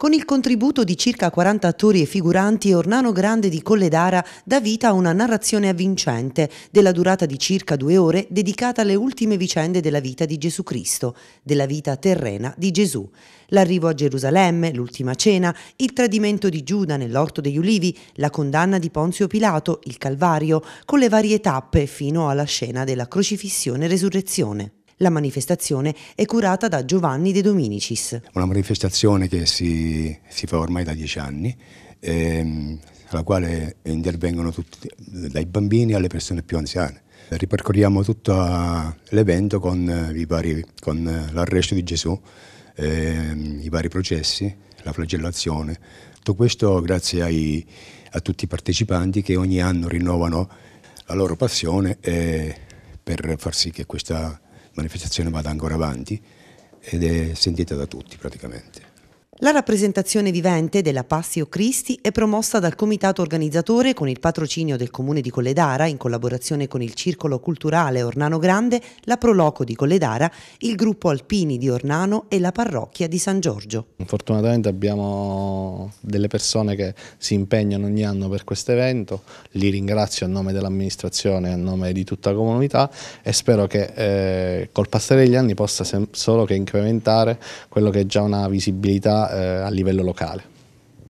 Con il contributo di circa 40 attori e figuranti, Ornano Grande di Colledara dà vita a una narrazione avvincente, della durata di circa due ore, dedicata alle ultime vicende della vita di Gesù Cristo, della vita terrena di Gesù. L'arrivo a Gerusalemme, l'ultima cena, il tradimento di Giuda nell'orto degli ulivi, la condanna di Ponzio Pilato, il Calvario, con le varie tappe fino alla scena della crocifissione e resurrezione. La manifestazione è curata da Giovanni De Dominicis. Una manifestazione che si, si fa ormai da dieci anni, ehm, alla quale intervengono tutti, dai bambini alle persone più anziane. Ripercorriamo tutto eh, l'evento con, eh, con eh, l'arresto di Gesù, ehm, i vari processi, la flagellazione. Tutto questo grazie ai, a tutti i partecipanti che ogni anno rinnovano la loro passione per far sì che questa manifestazione vada ancora avanti ed è sentita da tutti praticamente. La rappresentazione vivente della Passio Cristi è promossa dal comitato organizzatore con il patrocinio del comune di Colledara in collaborazione con il Circolo Culturale Ornano Grande, la Proloco di Colledara, il gruppo Alpini di Ornano e la parrocchia di San Giorgio. Fortunatamente abbiamo delle persone che si impegnano ogni anno per questo evento, li ringrazio a nome dell'amministrazione, e a nome di tutta la comunità e spero che eh, col passare degli anni possa solo che incrementare quello che è già una visibilità eh, a livello locale.